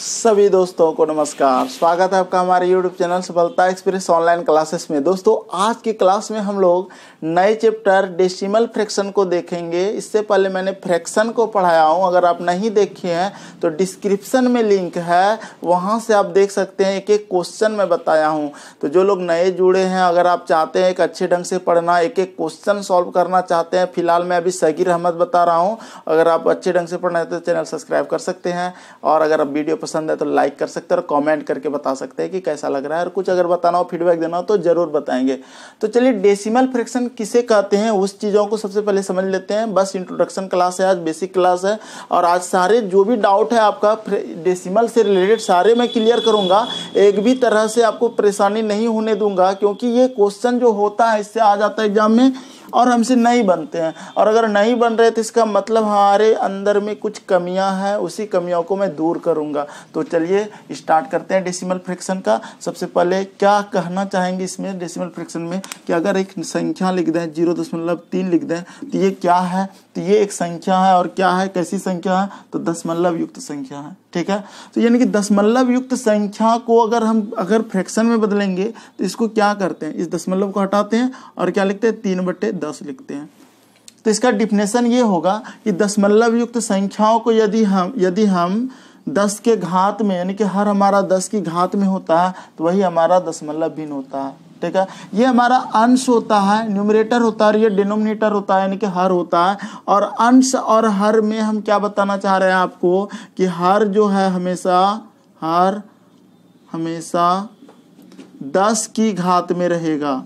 सभी दोस्तों को नमस्कार स्वागत है आपका हमारे YouTube channel Safalta express online classes में दोस्तों आज की क्लास में हम लोग नए चैप्टर डेसिमल फ्रैक्शन को देखेंगे इससे पहले मैंने फ्रैक्शन को पढ़ाया हूँ अगर आप नहीं देखे हैं तो डिस्क्रिप्शन में लिंक है वहाँ से आप देख सकते हैं एक एक क्वेश्चन में बताया हूँ तो जो लोग नए जुड़े हैं अगर आप चाहते हैं एक अच्छे ढंग से पढ़ना एक एक क्वेश्चन सॉल्व करना चाहते हैं फिलहाल मैं अभी सगीर अहमद बता रहा हूँ अगर आप अच्छे ढंग से पढ़ना चाहते हैं तो चैनल सब्सक्राइब कर सकते हैं और अगर आप वीडियो पसंद है तो लाइक कर सकते हैं और कमेंट करके बता सकते हैं कि कैसा लग रहा है और कुछ अगर बताना हो फीडबैक देना हो तो ज़रूर बताएंगे तो चलिए डेसिमल फ्रैक्शन किसे कहते हैं उस चीज़ों को सबसे पहले समझ लेते हैं बस इंट्रोडक्शन क्लास है आज बेसिक क्लास है और आज सारे जो भी डाउट है आपका डेसिमल से रिलेटेड सारे मैं क्लियर करूँगा एक भी तरह से आपको परेशानी नहीं होने दूंगा क्योंकि ये क्वेश्चन जो होता है इससे आ जाता है एग्जाम में और हमसे नहीं बनते हैं और अगर नहीं बन रहे तो इसका मतलब हमारे अंदर में कुछ कमियां हैं उसी कमियों को मैं दूर करूंगा तो चलिए स्टार्ट करते हैं डेसिमल फ्रैक्शन का सबसे पहले क्या कहना चाहेंगे इसमें डेसिमल फ्रैक्शन में कि अगर एक संख्या लिख दें जीरो दशमलव तीन लिख दें तो ये क्या है तो ये एक संख्या है और क्या है कैसी संख्या है तो दशमलव युक्त संख्या है ठीक है तो यानी कि दशमलव युक्त संख्या को अगर हम अगर फ्रैक्शन में बदलेंगे तो इसको क्या करते हैं इस दशमलव को हटाते हैं और क्या लिखते हैं तीन बट्टे दस लिखते हैं तो इसका डिफिनेशन ये होगा कि दशमलव युक्त संख्याओं को यदि हम यदि हम दस के घात में यानी कि हर हमारा दस की घात में होता है तो वही हमारा दशमलव भिन्न होता है ठीक है ये हमारा अंश होता है न्यूमरेटर होता है ये डिनोमिनेटर होता है यानी कि हर होता है और अंश और हर में हम क्या बताना चाह रहे हैं आपको कि हर जो है हमेशा हर हमेशा दस की घात में रहेगा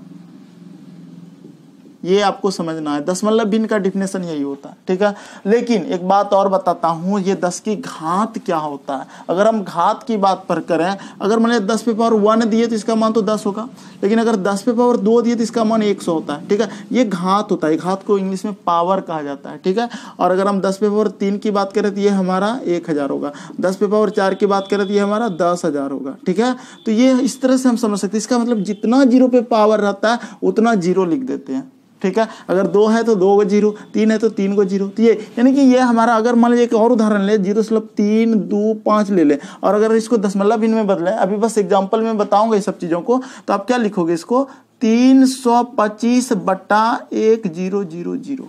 ये आपको समझना है दशमलव मतलब भिन्न का डिफिनेशन यही होता है ठीक है लेकिन एक बात और बताता हूँ ये दस की घात क्या होता है अगर हम घात की बात पर करें अगर मैंने दस पे पावर वन दिए तो इसका मान तो दस होगा लेकिन अगर दस पे पावर दो दिए तो इसका मान एक सौ होता है ठीक है ये घात होता है घात को इंग्लिश में पावर कहा जाता है ठीक है और अगर हम दस पे पावर तीन की बात करें तो ये हमारा एक हज़ार होगा दस पे पावर चार की बात करें तो ये हमारा दस हज़ार होगा ठीक है तो ये इस तरह से हम समझ सकते हैं इसका मतलब जितना जीरो पे पावर रहता है उतना जीरो लिख देते हैं ठीक है अगर दो है तो दो को जीरो तीन है तो तीन को जीरो तो ये यानी कि ये हमारा अगर मान लीजिए एक और उदाहरण ले जीरो स्लब मतलब तीन दो पाँच ले लें और अगर इसको दसमलव बिन में बदलें अभी बस एग्जाम्पल में बताऊंगा ये सब चीज़ों को तो आप क्या लिखोगे इसको तीन सौ पच्चीस बट्टा एक जीरो जीरो जीरो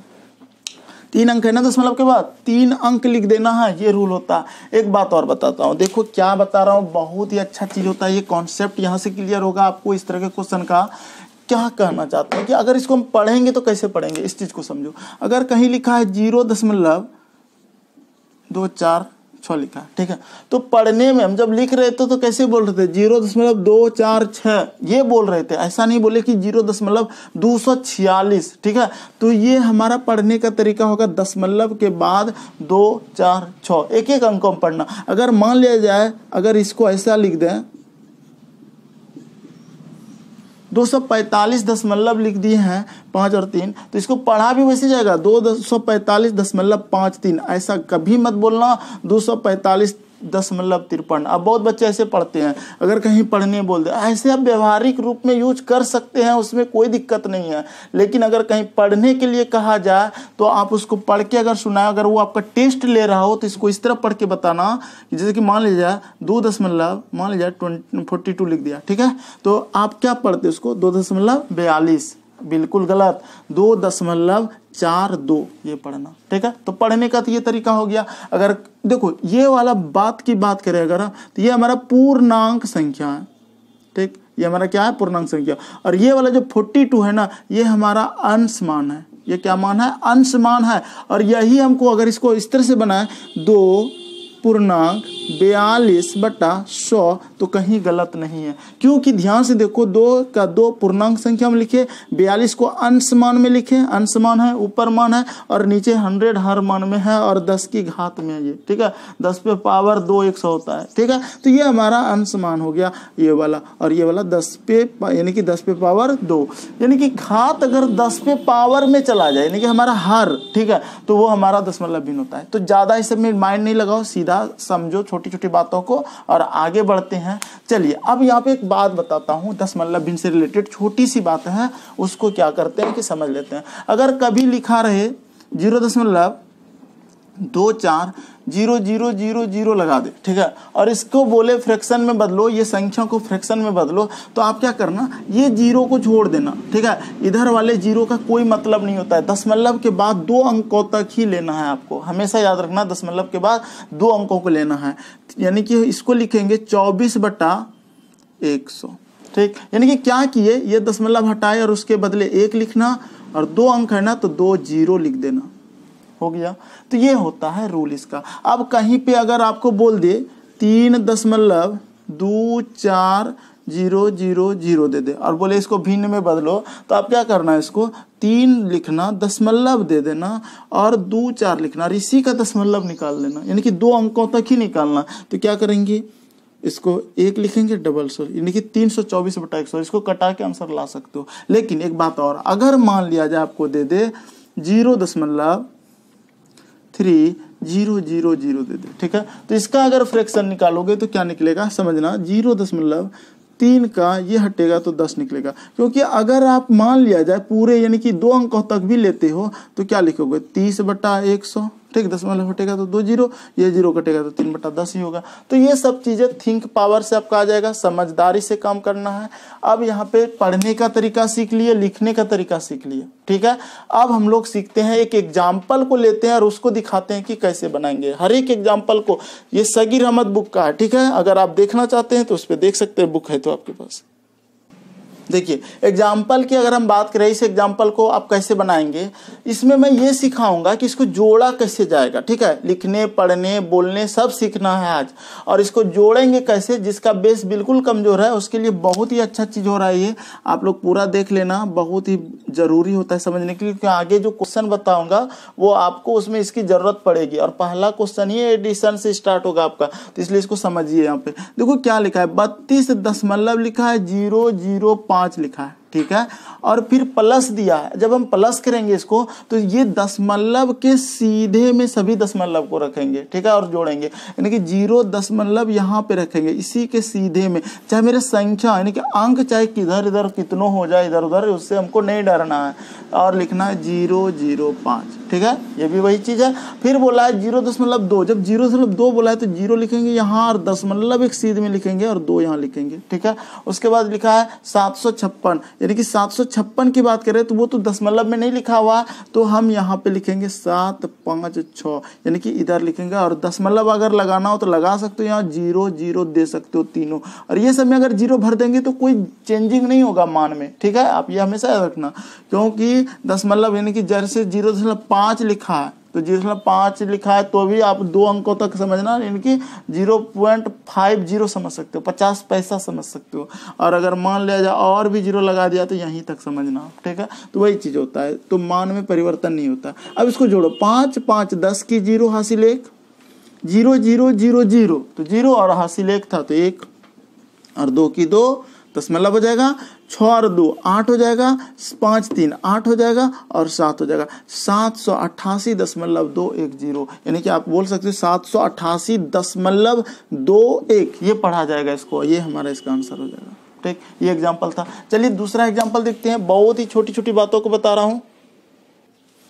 तीन अंक है ना दशमलव के बाद तीन अंक लिख देना है ये रूल होता है एक बात और बताता हूँ देखो क्या बता रहा हूँ बहुत ही अच्छा चीज़ होता है ये कॉन्सेप्ट यहाँ से क्लियर होगा आपको इस तरह के क्वेश्चन का क्या कहना चाहते हैं कि अगर इसको हम पढ़ेंगे तो कैसे पढ़ेंगे इस चीज़ को समझो अगर कहीं लिखा है जीरो दशमलव दो चार छः लिखा है ठीक है तो पढ़ने में हम जब लिख रहे थे तो कैसे बोल रहे थे जीरो दशमलव दो चार छः ये बोल रहे थे ऐसा नहीं बोले कि जीरो दशमलव दो सौ छियालीस ठीक है तो ये हमारा पढ़ने का तरीका होगा दशमलव के बाद दो चार छः एक एक अंक में पढ़ना अगर मान लिया जाए अगर इसको ऐसा लिख दें दो सौ पैंतालीस दशमलव लिख दिए हैं पाँच और तीन तो इसको पढ़ा भी वैसे जाएगा दो सौ पैंतालीस दशमलव पाँच तीन ऐसा कभी मत बोलना दो सौ पैंतालीस दशमलव तिरपन अब बहुत बच्चे ऐसे पढ़ते हैं अगर कहीं पढ़ने बोल दे ऐसे आप व्यवहारिक रूप में यूज कर सकते हैं उसमें कोई दिक्कत नहीं है लेकिन अगर कहीं पढ़ने के लिए कहा जाए तो आप उसको पढ़ के अगर सुनाए अगर वो आपका टेस्ट ले रहा हो तो इसको इस तरह पढ़ के बताना जैसे कि मान लीजिए दो दशमलव मान लीजिए ट्वेंटी फोर्टी टू लिख दिया ठीक है तो आप क्या पढ़ते उसको दो दशमलव बयालीस बिल्कुल गलत दो दशमलव चार दो ये पढ़ना ठीक है तो पढ़ने का तो ये तरीका हो गया अगर देखो ये वाला बात की बात करें अगर तो ये हमारा पूर्णांक संख्या है ठीक ये हमारा क्या है पूर्णांक संख्या और ये वाला जो फोर्टी टू है ना ये हमारा अंश मान है ये क्या मान है अंश मान है और यही हमको अगर इसको इस तरह से बनाए दो पूर्णांक बयालीस बटा सौ तो कहीं गलत नहीं है क्योंकि ध्यान से देखो दो का दो पूर्णांक संख्या में लिखे बयालीस को अंश मान में लिखे अंश मान है ऊपर मान है और नीचे हंड्रेड हर मान में है और दस की घात में ये ठीक है दस पे पावर दो एक सौ होता है ठीक है तो ये हमारा अंश मान हो गया ये वाला और ये वाला दस पे यानी कि दस पे पावर दो यानी कि घात अगर दस पे पावर में चला जाए यानी कि हमारा हर ठीक है तो वो हमारा दशमलव भिन्न होता है तो ज़्यादा इस सब में माइंड नहीं लगाओ सीधा सीधा समझो छोटी छोटी बातों को और आगे बढ़ते हैं चलिए अब यहाँ पे एक बात बताता हूँ दस मल्लभ भिन्न से रिलेटेड छोटी सी बात है उसको क्या करते हैं कि समझ लेते हैं अगर कभी लिखा रहे जीरो दशमलव दो चार जीरो जीरो जीरो जीरो लगा दे ठीक है और इसको बोले फ्रैक्शन में बदलो ये संख्या को फ्रैक्शन में बदलो तो आप क्या करना ये जीरो को छोड़ देना ठीक है इधर वाले जीरो का कोई मतलब नहीं होता है दशमलव के बाद दो अंकों तक ही लेना है आपको हमेशा याद रखना दशमलव के बाद दो अंकों को लेना है यानी कि इसको लिखेंगे चौबीस बटा एक सौ ठीक यानी कि क्या किए ये दशमलव हटाए और उसके बदले एक लिखना और दो अंक है ना तो दो जीरो लिख देना हो गया तो ये होता है रूल इसका अब कहीं पे अगर आपको बोल दे तीन दशमलव दो चार जीरो जीरो जीरो दे दे और बोले इसको भिन्न में बदलो तो आप क्या करना है इसको तीन लिखना दशमलव दे देना और दो चार लिखना और इसी का दशमलव निकाल लेना यानी कि दो अंकों तक ही निकालना तो क्या करेंगे इसको एक लिखेंगे डबल सौ यानी कि तीन सौ चौबीस बटा एक सौ इसको कटा के आंसर ला सकते हो लेकिन एक बात और अगर मान लिया जाए आपको दे दे जीरो दशमलव थ्री जीरो जीरो जीरो दे दे ठीक है तो इसका अगर फ्रैक्शन निकालोगे तो क्या निकलेगा समझना जीरो दशमलव तीन का ये हटेगा तो दस निकलेगा क्योंकि अगर आप मान लिया जाए पूरे यानी कि दो अंकों तक भी लेते हो तो क्या लिखोगे तीस बटा एक सौ ठीक दशमलव हटेगा तो दो जीरो ये जीरो कटेगा तो तीन बटा दस ही होगा तो ये सब चीज़ें थिंक पावर से आपका आ जाएगा समझदारी से काम करना है अब यहाँ पे पढ़ने का तरीका सीख लिए लिखने का तरीका सीख लिए ठीक है अब हम लोग सीखते हैं एक एग्जाम्पल को लेते हैं और उसको दिखाते हैं कि कैसे बनाएंगे हर एक एग्जाम्पल को ये सगीर अहमद बुक का है ठीक है अगर आप देखना चाहते हैं तो उस पर देख सकते हैं बुक है तो आपके पास देखिए एग्जाम्पल की अगर हम बात करें इस एग्जाम्पल को आप कैसे बनाएंगे इसमें मैं ये सिखाऊंगा कि इसको जोड़ा कैसे जाएगा ठीक है लिखने पढ़ने बोलने सब सीखना है आज और इसको जोड़ेंगे कैसे जिसका बेस बिल्कुल कमज़ोर है उसके लिए बहुत ही अच्छा चीज़ हो रहा है ये आप लोग पूरा देख लेना बहुत ही ज़रूरी होता है समझने के लिए क्योंकि आगे जो क्वेश्चन बताऊंगा वो आपको उसमें इसकी ज़रूरत पड़ेगी और पहला क्वेश्चन ही एडिशन से स्टार्ट होगा आपका तो इसलिए इसको समझिए यहाँ पे देखो क्या लिखा है बत्तीस दशमलव लिखा है जीरो जीरो पाँच पांच लिखा है ठीक है और फिर प्लस दिया है जब हम प्लस करेंगे इसको तो ये दशमलव के सीधे में सभी दशमलव को रखेंगे ठीक है और जोड़ेंगे यानी कि जीरो दशमलव यहाँ पे रखेंगे इसी के सीधे में चाहे मेरे संख्या यानी कि अंक चाहे किधर इधर कितनों हो जाए इधर उधर उससे हमको नहीं डरना है और लिखना है जीरो जीरो पाँच ठीक है ये भी वही चीज़ है फिर बोला है जीरो दशमलव दो जब जीरो दशमलव दो बोला है तो जीरो लिखेंगे यहाँ और दशमलव एक सीध में लिखेंगे और दो यहाँ लिखेंगे ठीक है उसके बाद लिखा है सात सौ छप्पन यानी कि सात सौ छप्पन की बात करें तो वो तो दशमलव मतलब में नहीं लिखा हुआ तो हम यहाँ पे लिखेंगे सात पाँच छः यानी कि इधर लिखेंगे और दशमलव मतलब अगर लगाना हो तो लगा सकते हो यहाँ जीरो जीरो दे सकते हो तीनों और ये सब में अगर जीरो भर देंगे तो कोई चेंजिंग नहीं होगा मान में ठीक है आप ये हमेशा याद रखना क्योंकि दशमलव मतलब यानी कि जैसे जीरो दशमलव पाँच लिखा है तो जिसमें पाँच लिखा है तो भी आप दो अंकों तक समझना यानी कि जीरो पॉइंट फाइव जीरो समझ सकते हो पचास पैसा समझ सकते हो और अगर मान लिया जाए और भी जीरो लगा दिया तो यहीं तक समझना ठीक है तो वही चीज़ होता है तो मान में परिवर्तन नहीं होता अब इसको जोड़ो पाँच पाँच दस की जीरो हासिल एक जीरो जीरो जीरो जीरो तो जीरो और हासिल एक था तो एक और दो की दो तो हो जाएगा छ और दो आठ हो जाएगा पाँच तीन आठ हो जाएगा और सात हो जाएगा सात सौ अट्ठासी दशमलव दो एक जीरो यानी कि आप बोल सकते हो सात सौ अट्ठासी दशमलव दो एक ये पढ़ा जाएगा इसको ये हमारा इसका आंसर हो जाएगा ठीक ये एग्जाम्पल था चलिए दूसरा एग्जाम्पल देखते हैं बहुत ही छोटी छोटी बातों को बता रहा हूँ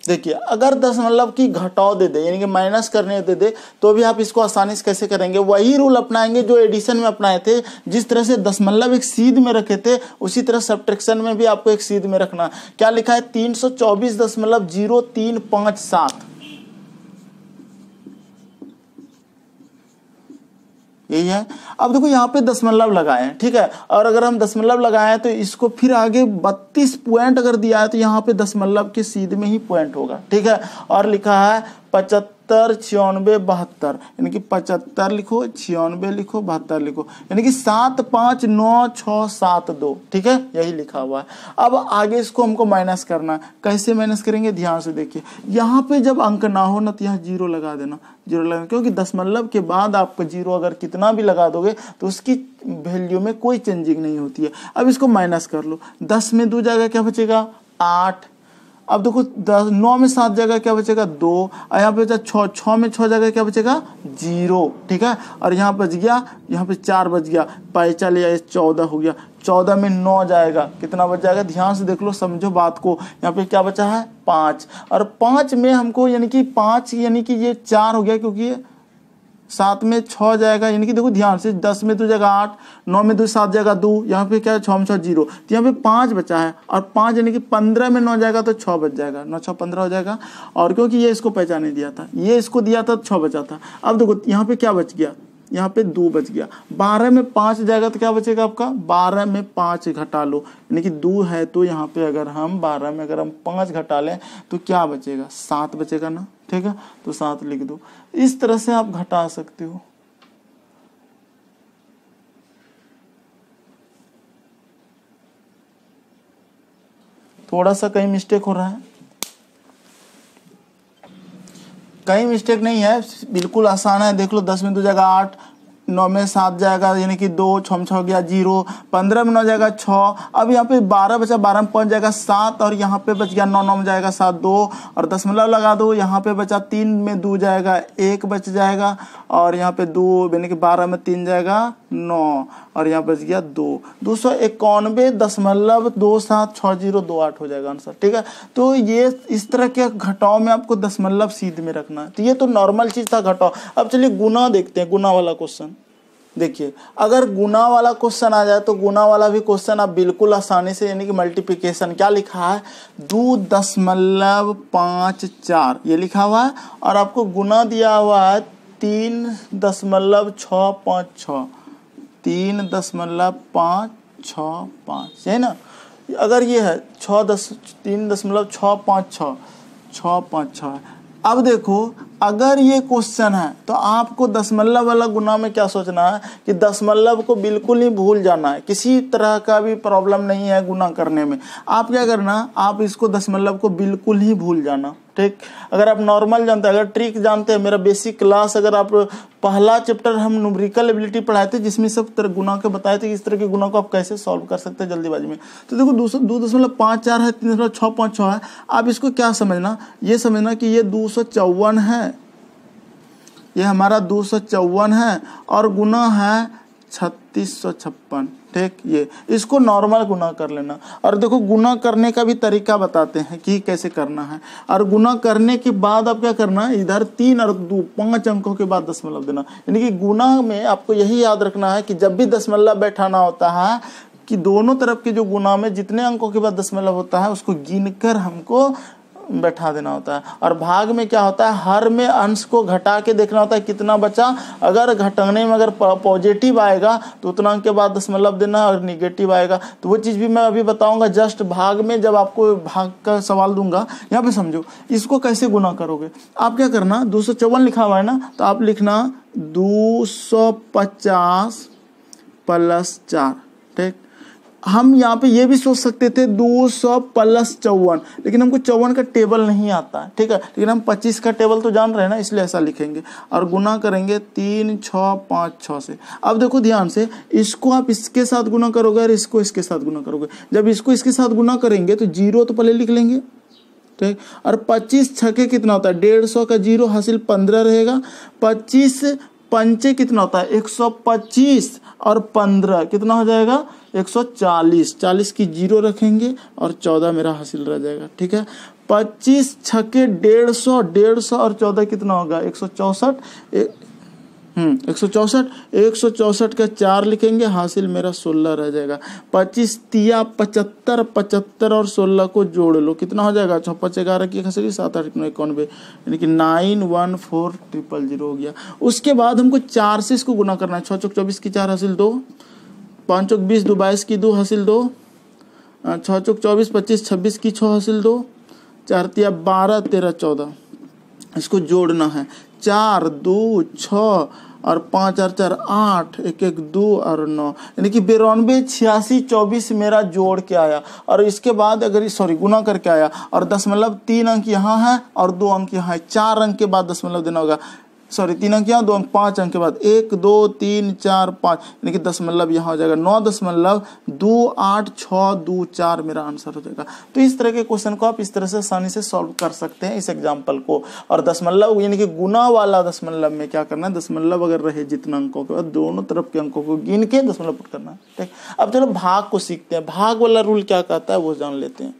देखिए अगर दशमलव की घटाव दे दे यानी कि माइनस करने दे दे तो भी आप इसको आसानी से कैसे करेंगे वही रूल अपनाएंगे जो एडिशन में अपनाए थे जिस तरह से दशमलव एक सीध में रखे थे उसी तरह सब्ट्रैक्शन में भी आपको एक सीध में रखना क्या लिखा है तीन सौ चौबीस दशमलव जीरो तीन पाँच सात यही है अब देखो यहाँ पे दशमलव लगाए ठीक है और अगर हम दशमलव लगाए तो इसको फिर आगे बत्तीस पॉइंट अगर दिया है तो यहाँ पे दशमलव के सीध में ही पॉइंट होगा ठीक है और लिखा है पचहत्तर पचहत्तर छियानवे बहत्तर यानी कि पचहत्तर लिखो छियानवे लिखो बहत्तर लिखो यानी कि सात पाँच नौ छ सात दो ठीक है यही लिखा हुआ है अब आगे इसको हमको माइनस करना है कैसे माइनस करेंगे ध्यान से देखिए यहाँ पे जब अंक ना हो ना तो यहाँ जीरो लगा देना जीरो लगाना क्योंकि दशमलव मतलब के बाद आपको जीरो अगर कितना भी लगा दोगे तो उसकी वैल्यू में कोई चेंजिंग नहीं होती है अब इसको माइनस कर लो दस में दो जाएगा क्या बचेगा आठ अब देखो दस नौ में सात जगह क्या बचेगा दो और यहाँ पे बचा छः में छः जगह क्या बचेगा जीरो ठीक है और यहाँ बच गया यहाँ पे चार बच गया पाई चाल आए चौदह हो गया चौदह में नौ जाएगा कितना बच जाएगा ध्यान से देख लो समझो बात को यहाँ पे क्या बचा है पाँच और पाँच में हमको यानी कि पाँच यानी कि ये चार हो गया क्योंकि सात में छ जाएगा यानी कि देखो ध्यान से दस में दो तो जगह आठ नौ में दो तो सात जाएगा दो यहाँ पे क्या है छः में छः जीरो तो यहाँ पे पाँच बचा है और पाँच यानी कि पंद्रह में नौ जाएगा तो छः बच जाएगा नौ छः पंद्रह हो जाएगा और क्योंकि ये इसको पहचाने दिया था ये इसको दिया था छः बचा था अब देखो यहाँ पे क्या बच गया यहाँ पे दो बच गया बारह में पाँच जाएगा तो क्या बचेगा आपका बारह में पाँच घटा लो यानी कि दो है तो यहाँ पे अगर हम बारह में अगर हम पाँच घटा लें तो क्या बचेगा सात बचेगा ना ठीक है तो सात लिख दो इस तरह से आप घटा सकते हो थोड़ा सा कहीं मिस्टेक हो रहा है कहीं मिस्टेक नहीं है बिल्कुल आसान है देख लो दस में दो जगह आठ नौ में सात जाएगा यानी कि दो छः में गया जीरो पंद्रह में नौ जाएगा छः अब यहाँ पे बारह बचा बारह में पाँच जाएगा सात और यहाँ पे बच गया नौ नौ में जाएगा सात दो और दशमलव लगा दो यहाँ पे बचा तीन में दो जाएगा एक बच जाएगा और यहाँ पे दो यानी कि बारह में तीन जाएगा नौ और यहाँ बच गया दो दो सौ इक्यानवे दशमलव दो सात छः जीरो दो आठ हो जाएगा आंसर ठीक है तो ये इस तरह के घटाओं में आपको दशमलव सीध में रखना है तो ये तो नॉर्मल चीज़ था घटाओ अब चलिए गुना देखते हैं गुना वाला क्वेश्चन देखिए अगर गुना वाला क्वेश्चन आ जाए तो गुना वाला भी क्वेश्चन आप बिल्कुल आसानी से यानी कि मल्टीप्लिकेशन क्या लिखा है दो दशमलव पाँच चार ये लिखा हुआ है और आपको गुना दिया हुआ है तीन दशमलव छ पाँच छ तीन दशमलव पाँच छ पाँच है ना अगर ये है छ दस तीन दशमलव छ पाँच छः छ पाँच छ अब देखो अगर ये क्वेश्चन है तो आपको दशमलव वाला गुना में क्या सोचना है कि दशमलव को बिल्कुल ही भूल जाना है किसी तरह का भी प्रॉब्लम नहीं है गुना करने में आप क्या करना आप इसको दशमलव को बिल्कुल ही भूल जाना ठीक अगर आप नॉर्मल जानते हैं अगर ट्रिक जानते हैं मेरा बेसिक क्लास अगर आप पहला चैप्टर हम न्यूमरिकल एबिलिटी पढ़ाए थे जिसमें सब तरह गुना के बताए थे कि इस तरह के गुना को आप कैसे सॉल्व कर सकते हैं जल्दीबाजी में तो देखो दो दो दशमलव पाँच चार है तीन दशमलव छः पाँच छः है आप इसको क्या समझना ये समझना कि ये दो सौ चौवन है ये हमारा दो सौ चौवन है और गुना है छत्तीस सौ छप्पन ठीक ये इसको नॉर्मल गुना कर लेना और देखो गुना करने का भी तरीका बताते हैं कि कैसे करना है और गुना करने के बाद आप क्या करना है इधर तीन और दो पांच अंकों के बाद दशमलव देना यानी कि गुना में आपको यही याद रखना है कि जब भी दशमलव बैठाना होता है कि दोनों तरफ के जो गुना में जितने अंकों के बाद दशमलव होता है उसको गिनकर हमको बैठा देना होता है और भाग में क्या होता है हर में अंश को घटा के देखना होता है कितना बचा अगर घटाने में अगर पॉजिटिव आएगा तो उतना अंक के बाद दशमलव मतलब देना और निगेटिव आएगा तो वो चीज़ भी मैं अभी बताऊंगा जस्ट भाग में जब आपको भाग का सवाल दूंगा यहाँ पे समझो इसको कैसे गुना करोगे आप क्या करना दो लिखा हुआ है ना तो आप लिखना दो सौ पचास प्लस चार ठीक हम यहाँ पे ये भी सोच सकते थे दो सौ प्लस चौवन लेकिन हमको चौवन का टेबल नहीं आता ठीक है लेकिन हम पच्चीस का टेबल तो जान रहे हैं ना इसलिए ऐसा लिखेंगे और गुना करेंगे तीन छः पाँच छः से अब देखो ध्यान से इसको आप इसके साथ गुना करोगे और इसको इसके साथ गुना करोगे जब इसको इसके साथ गुना करेंगे तो जीरो तो पहले लिख लेंगे ठीक और पच्चीस छके कितना होता है डेढ़ सौ का जीरो हासिल पंद्रह रहेगा पच्चीस पंचे कितना होता है 125 और 15 कितना हो जाएगा 140 40 की जीरो रखेंगे और 14 मेरा हासिल रह जाएगा ठीक है 25 छके डेढ़ सौ डेढ़ सौ और 14 कितना होगा एक सौ चौंसठ हम्म, एक सौ चौसठ एक सौ चौसठ का चार लिखेंगे हासिल मेरा सोलह रह जाएगा पच्चीस तिया पचहत्तर पचहत्तर और सोलह को जोड़ लो कितना हो जाएगा छप्पच ग्यारह की खसरी सात आठ नौ इक्यानवे यानी कि nine one four triple zero हो गया उसके बाद हमको चार से इसको गुना करना है छः चौक चौबीस की चार हासिल दो पाँच चौक बीस दो बाईस की दो हासिल दो छः चौक चौबीस पच्चीस छब्बीस की छः हासिल दो चार तिया बारह तेरह चौदह इसको जोड़ना है चार दो छ और पाँच और चार आठ एक एक दो और नौ यानी कि बिरानवे छियासी चौबीस मेरा जोड़ के आया और इसके बाद अगर सॉरी गुना करके आया और दशमलव मतलब तीन अंक यहाँ है और दो अंक यहाँ है चार अंक के बाद दशमलव मतलब देना होगा सॉरी तीन अंक यहाँ दो अंक पाँच अंक के बाद एक दो तीन चार पाँच यानी कि दशमलव मतलब यहाँ हो जाएगा नौ दशमलव मतलब दो आठ छः दो चार मेरा आंसर हो जाएगा तो इस तरह के क्वेश्चन को आप इस तरह से आसानी से सॉल्व कर सकते हैं इस एग्जाम्पल को और दशमलव मतलब, यानी कि गुना वाला दशमलव में क्या करना है दशमलव अगर रहे जितना अंकों के बाद दोनों तरफ के अंकों को गिन के दशमलव पुट करना है ठीक अब चलो भाग को सीखते हैं भाग वाला रूल क्या कहता है वो जान लेते हैं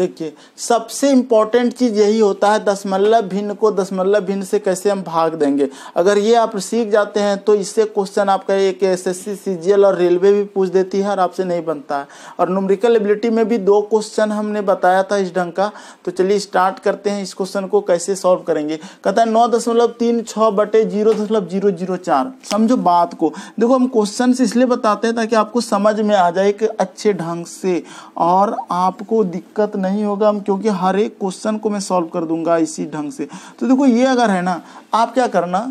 देखिए सबसे इम्पॉर्टेंट चीज़ यही होता है दशमलव भिन्न को दशमलव भिन्न से कैसे हम भाग देंगे अगर ये आप सीख जाते हैं तो इससे क्वेश्चन आपका एक एस एस सीजीएल और रेलवे भी पूछ देती है और आपसे नहीं बनता है और नुमरिकल एबिलिटी में भी दो क्वेश्चन हमने बताया था इस ढंग का तो चलिए स्टार्ट करते हैं इस क्वेश्चन को कैसे सॉल्व करेंगे कहता है नौ दशमलव तीन छः बटे जीरो दशमलव जीरो जीरो चार समझो बात को देखो हम क्वेश्चन इसलिए बताते हैं ताकि आपको समझ में आ जाए कि अच्छे ढंग से और आपको दिक्कत नहीं नहीं होगा क्योंकि हर एक क्वेश्चन को मैं सॉल्व कर दूंगा इसी ढंग से तो देखो ये अगर है ना आप क्या करना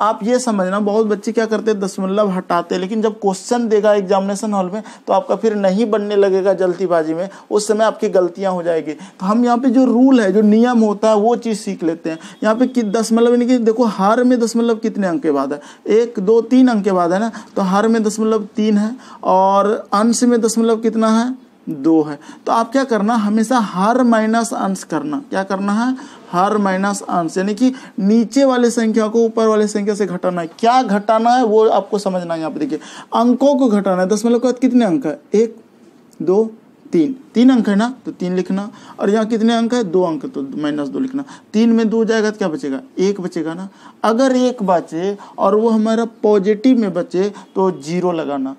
आप ये समझना बहुत बच्चे क्या करते हैं दशमलव हटाते लेकिन जब क्वेश्चन देगा एग्जामिनेशन हॉल में तो आपका फिर नहीं बनने लगेगा जल्दीबाजी में उस समय आपकी गलतियां हो जाएगी तो हम यहाँ पे जो रूल है जो नियम होता है वो चीज़ सीख लेते हैं यहाँ पे कि दशमलव यानी कि देखो हर में दशमलव कितने अंक के बाद है एक दो तीन अंक के बाद है ना तो हर में दशमलव तीन है और अंश में दशमलव कितना है दो है तो आप क्या करना हमेशा हर माइनस अंश करना क्या करना है हर माइनस अंश यानी कि नीचे वाले संख्या को ऊपर वाले संख्या से घटाना है क्या घटाना है वो आपको समझना है यहाँ पे देखिए अंकों को घटाना है दस मतलब कितने अंक है एक दो तीन तीन अंक है ना तो तीन लिखना और यहाँ कितने अंक है दो अंक तो माइनस दो लिखना तीन में दो जाएगा तो क्या बचेगा एक बचेगा ना अगर एक बचे और वो हमारा पॉजिटिव में बचे तो जीरो लगाना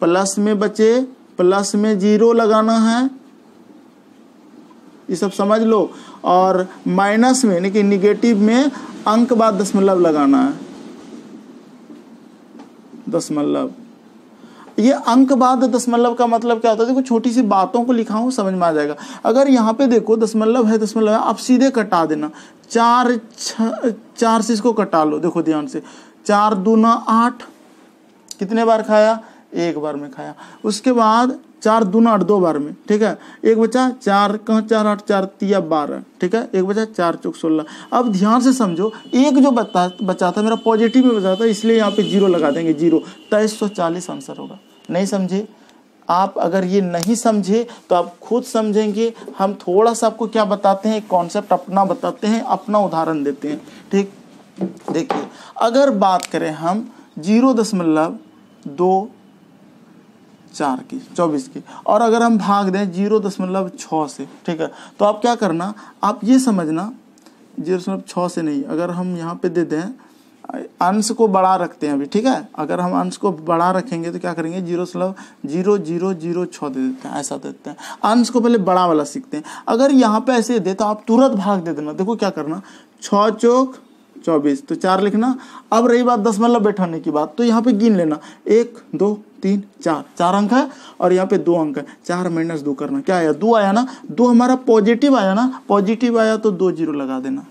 प्लस में बचे प्लस में जीरो लगाना है ये सब समझ लो और माइनस में यानी कि निगेटिव में अंक बाद दशमलव लगाना है दशमलव ये अंक बाद दशमलव का मतलब क्या होता है देखो छोटी सी बातों को लिखा हूं समझ में आ जाएगा अगर यहाँ पे देखो दशमलव है दशमलव है आप सीधे कटा देना चार छ चार से इसको कटा लो देखो ध्यान से चार दूना आठ कितने बार खाया एक बार में खाया उसके बाद चार दून आठ दो बार में ठीक है एक बचा चार कहा चार आठ चार तिया बारह ठीक है एक बचा चार चौक सोलह अब ध्यान से समझो एक जो बता बचा था मेरा पॉजिटिव में बचा था इसलिए यहाँ पे जीरो लगा देंगे जीरो तेईस तो सौ चालीस आंसर होगा नहीं समझे आप अगर ये नहीं समझे तो आप खुद समझेंगे हम थोड़ा सा आपको क्या बताते हैं कॉन्सेप्ट अपना बताते हैं अपना उदाहरण देते हैं ठीक देखिए अगर बात करें हम जीरो दशमलव दो चार की चौबीस की और अगर हम भाग दें जीरो दशमलव छः से ठीक है तो आप क्या करना आप ये समझना जीरो दशमलव छः से नहीं अगर हम यहाँ पे दे दें अंश को बड़ा रखते हैं अभी ठीक है अगर हम अंश को बड़ा रखेंगे तो क्या करेंगे जीरो दशमलव जीरो जीरो जीरो छः दे देते हैं ऐसा देते हैं अंश को पहले बड़ा वाला सीखते हैं अगर यहाँ पर ऐसे दे तो आप तुरंत भाग दे देना देखो क्या करना छः चौक चौबीस तो चार लिखना अब रही बात दशमलव बैठाने की बात तो यहाँ पे गिन लेना एक दो तीन चार चार अंक है और यहाँ पे दो अंक है चार माइनस दो करना क्या आया दो आया ना दो हमारा पॉजिटिव आया ना पॉजिटिव आया तो दो जीरो लगा देना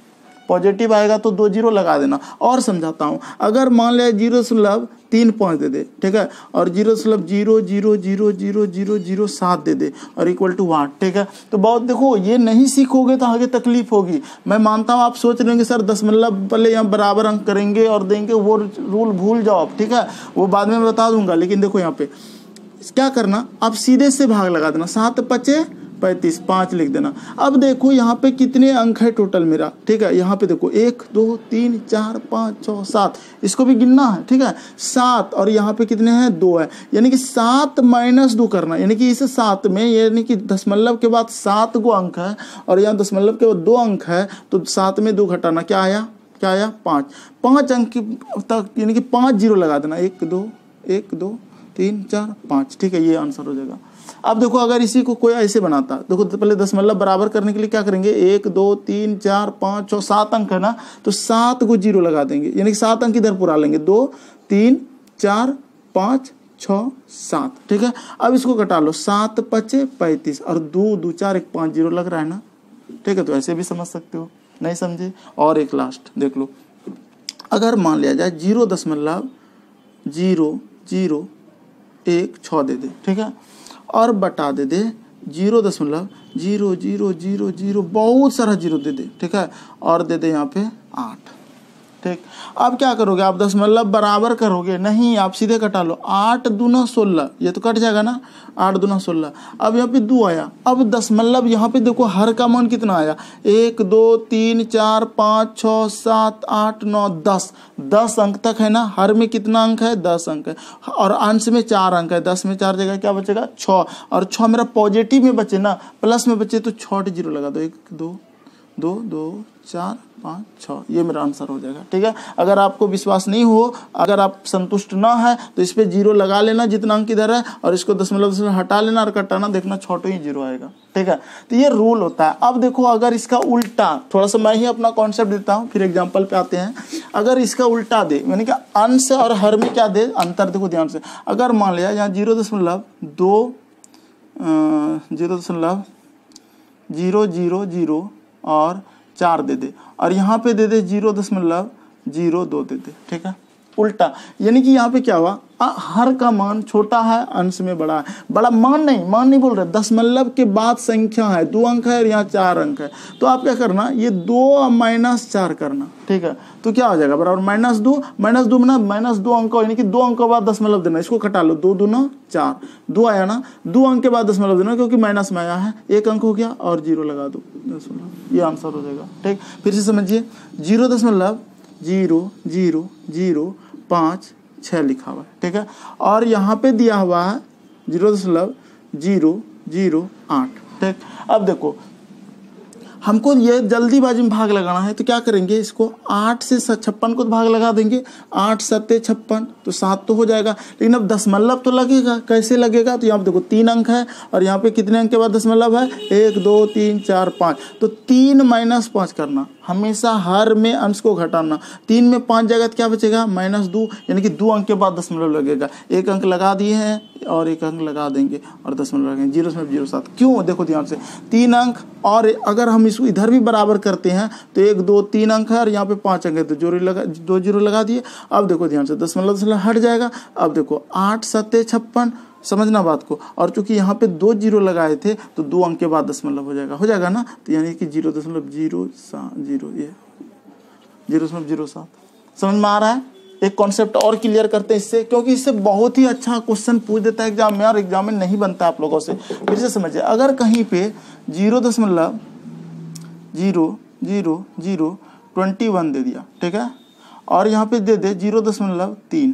पॉजिटिव आएगा तो दो जीरो लगा देना और समझाता हूँ अगर मान लिया जीरो सुलभ तीन पॉइंट दे दे ठीक है और जीरो सुलभ zero zero zero zero zero zero सात दे दे और इक्वल टू वन ठीक है तो बहुत देखो ये नहीं सीखोगे तो आगे तकलीफ होगी मैं मानता हूँ आप सोच रहे हैं सर दस मतलब पहले यहाँ बराबर अंक करेंगे और देंगे वो रूल भूल जाओ आप ठीक है वो बाद में बता दूंगा लेकिन देखो यहाँ पे क्या करना आप सीधे से भाग लगा देना सात पचे पैंतीस पाँच लिख देना अब देखो यहाँ पे कितने अंक है टोटल मेरा ठीक है यहाँ पे देखो एक दो तीन चार पाँच छः सात इसको भी गिनना है ठीक है सात और यहाँ पे कितने हैं दो है यानी कि सात माइनस दो करना यानी कि इस सात में यानी कि दशमलव के बाद सात गो अंक है और यहाँ दशमलव के बाद दो अंक है तो सात में दो घटाना क्या आया क्या आया पाँच पाँच अंक तक यानी कि पाँच जीरो लगा देना एक दो एक दो तीन चार पाँच ठीक है ये आंसर हो जाएगा अब देखो अगर इसी को कोई ऐसे बनाता देखो पहले दशमलव बराबर करने के लिए क्या करेंगे एक दो तीन चार पाँच छः सात अंक है ना तो सात को जीरो लगा देंगे यानी कि सात अंक इधर पुरा लेंगे दो तीन चार पाँच छ सात ठीक है अब इसको कटा लो सात पचे पैंतीस और दो दो चार एक पाँच जीरो लग रहा है ना ठीक है तो ऐसे भी समझ सकते हो नहीं समझे और एक लास्ट देख लो अगर मान लिया जाए जीरो दशमलव जीरो जीरो एक छः दे दे ठीक है और बटा दे दे जीरो दशमलव जीरो जीरो जीरो जीरो बहुत सारा जीरो दे दे ठीक है और दे दे यहाँ पे आठ ठीक अब क्या करोगे आप दस मतलब बराबर करोगे नहीं आप सीधे कटा लो आठ दूना सोलह ये तो कट जाएगा ना आठ दूना सोलह अब यहाँ पे दो आया अब दस मतलब यहाँ पे देखो हर का मान कितना आया एक दो तीन चार पाँच छ सात आठ नौ दस दस अंक तक है ना हर में कितना अंक है दस अंक है और अंश में चार अंक है दस में चार जगह क्या बचेगा छ और छ मेरा पॉजिटिव में बचे ना प्लस में बचे तो छोटे जीरो लगा दो एक दो दो दो चार पाँच छः ये मेरा आंसर हो जाएगा ठीक है अगर आपको विश्वास नहीं हो अगर आप संतुष्ट ना है तो इस पर जीरो लगा लेना जितना अंक इधर है और इसको दशमलव मतलब दशमलव हटा लेना और कटाना देखना छोटो ही जीरो आएगा ठीक है तो ये रूल होता है अब देखो अगर इसका उल्टा थोड़ा सा मैं ही अपना कॉन्सेप्ट देता हूँ फिर एग्जाम्पल पे आते हैं अगर इसका उल्टा दे यानी कि अंश और हर में क्या दे अंतर देखो ध्यान से अगर मान लिया यहाँ जीरो दशमलव दो जीरो दशमलव जीरो जीरो जीरो और चार दे दे और यहाँ पे दे दे जीरो दशमलव जीरो दो दे दे ठीक है उल्टा यानी कि यहाँ पे क्या हुआ आ, हर का मान छोटा है अंश में बड़ा है बड़ा मान नहीं मान नहीं बोल रहे दशमलव मतलब के बाद संख्या है दो अंक है और यहाँ चार अंक है तो आप क्या करना ये दो माइनस चार करना ठीक है तो क्या हो जाएगा बराबर माइनस दो माइनस दो ना मतलब माइनस दो अंक यानी कि दो अंक के बाद दशमलव मतलब देना इसको कटा लो दो ना चार दो आया ना दो अंक के बाद दशमलव देना क्योंकि माइनस में आया है एक अंक हो गया और जीरो लगा दो ये आंसर हो जाएगा ठीक फिर से समझिए जीरो दशमलव जीरो जीरो जीरो पाँच छः लिखा हुआ है ठीक है और यहाँ पे दिया हुआ है जीरो दशमलव जीरो जीरो आठ ठीक अब देखो हमको ये जल्दीबाजी में भाग लगाना है तो क्या करेंगे इसको आठ से छप्पन को तो भाग लगा देंगे आठ सत्ते छप्पन तो सात तो हो जाएगा लेकिन अब दशमलव तो लगेगा कैसे लगेगा तो यहाँ पे देखो तीन अंक है और यहाँ पे कितने अंक के बाद दशमलव है एक दो तीन चार पाँच तो तीन माइनस पाँच करना हमेशा हर में अंश को घटाना तीन में पाँच जगह तो क्या बचेगा माइनस दो यानी कि दो अंक के बाद दशमलव लगेगा एक अंक लगा दिए हैं और एक अंक लगा देंगे और दशमलव लगेंगे जीरो जीरो सात क्यों देखो ध्यान से तीन अंक और अगर हम इस इसको इधर भी बराबर करते हैं तो एक दो तीन अंक है और यहाँ पे पांच अंक है तो जोरी लगा दो जीरो लगा दिए अब देखो ध्यान से दसमलव दशमलव हट जाएगा अब देखो आठ सत्य छप्पन समझना बात को और चूंकि यहाँ पे दो जीरो लगाए थे तो दो अंक के बाद दसमलव हो जाएगा हो जाएगा ना तो यानी कि जीरो दशमलव जीरो जीरो ये जीरो दशमलव जीरो सात समझ में आ रहा है एक कॉन्सेप्ट और क्लियर करते हैं इससे क्योंकि इससे बहुत ही अच्छा क्वेश्चन पूछ देता है एग्जाम में और एग्जाम में नहीं बनता आप लोगों से फिर से समझिए अगर कहीं पे जीरो दशमलव zero zero zero twenty one दे दिया ठीक है और यहाँ पे दे दे जीरो दशमलव तीन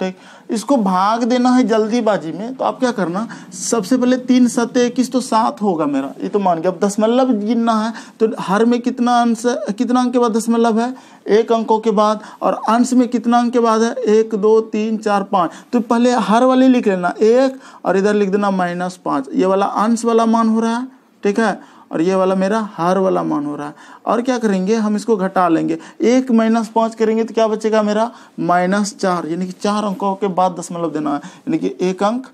ठीक इसको भाग देना है जल्दीबाजी में तो आप क्या करना सबसे पहले तीन सत्य इक्कीस तो सात होगा मेरा ये तो मान गया अब दशमलव गिनना है तो हर में कितना अंश कितना अंक के बाद दशमलव है एक अंकों के बाद और अंश में कितना अंक के बाद है एक दो तीन चार पाँच तो पहले हर वाले लिख लेना एक और इधर लिख देना माइनस ये वाला अंश वाला मान हो रहा है ठीक है और ये वाला मेरा हार वाला मान हो रहा है और क्या करेंगे हम इसको घटा लेंगे एक माइनस पाँच करेंगे तो क्या बचेगा मेरा माइनस चार यानी कि चार अंकों के बाद दशमलव देना है यानी कि एक अंक